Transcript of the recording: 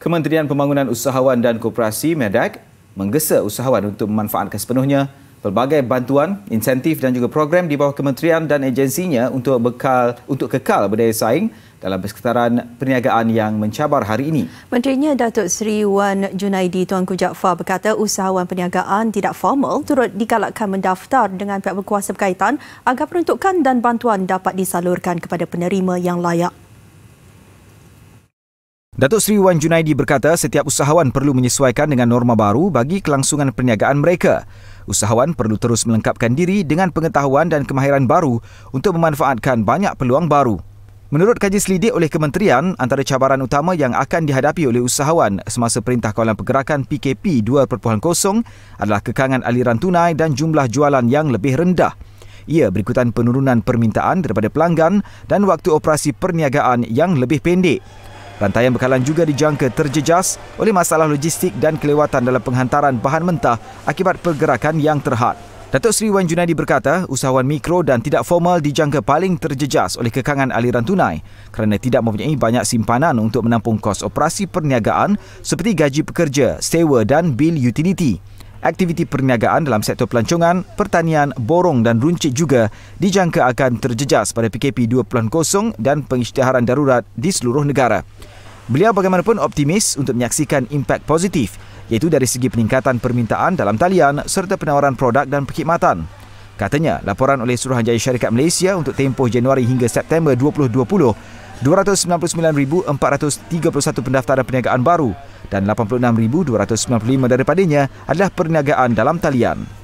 Kementerian Pembangunan Usahawan dan Koperasi MEDAK menggesa usahawan untuk memanfaatkan sepenuhnya pelbagai bantuan, insentif dan juga program di bawah kementerian dan agensinya untuk bekal untuk kekal berdaya saing dalam persekitaran perniagaan yang mencabar hari ini. Menterinya Datuk Seri Wan Junaidi Tuanku Jaafar berkata usahawan perniagaan tidak formal turut digalakkan mendaftar dengan pihak berkuasa berkaitan agar peruntukan dan bantuan dapat disalurkan kepada penerima yang layak. Datuk Seri Wan Junaidi berkata setiap usahawan perlu menyesuaikan dengan norma baru bagi kelangsungan perniagaan mereka. Usahawan perlu terus melengkapkan diri dengan pengetahuan dan kemahiran baru untuk memanfaatkan banyak peluang baru. Menurut kaji selidik oleh kementerian, antara cabaran utama yang akan dihadapi oleh usahawan semasa Perintah Kawalan Pergerakan PKP 2.0 adalah kekangan aliran tunai dan jumlah jualan yang lebih rendah. Ia berikutan penurunan permintaan daripada pelanggan dan waktu operasi perniagaan yang lebih pendek. Rantaian bekalan juga dijangka terjejas oleh masalah logistik dan kelewatan dalam penghantaran bahan mentah akibat pergerakan yang terhad. Datuk Sri Wan Junadi berkata, usahawan mikro dan tidak formal dijangka paling terjejas oleh kekangan aliran tunai kerana tidak mempunyai banyak simpanan untuk menampung kos operasi perniagaan seperti gaji pekerja, sewa dan bil utiliti. Aktiviti perniagaan dalam sektor pelancongan, pertanian, borong dan runcit juga dijangka akan terjejas pada PKP 2.0 dan pengisytiharan darurat di seluruh negara. Beliau bagaimanapun optimis untuk menyaksikan impak positif iaitu dari segi peningkatan permintaan dalam talian serta penawaran produk dan perkhidmatan. Katanya, laporan oleh Suruhanjaya Syarikat Malaysia untuk tempoh Januari hingga September 2020, 299,431 pendaftaran perniagaan baru dan 86,295 daripadanya adalah perniagaan dalam talian.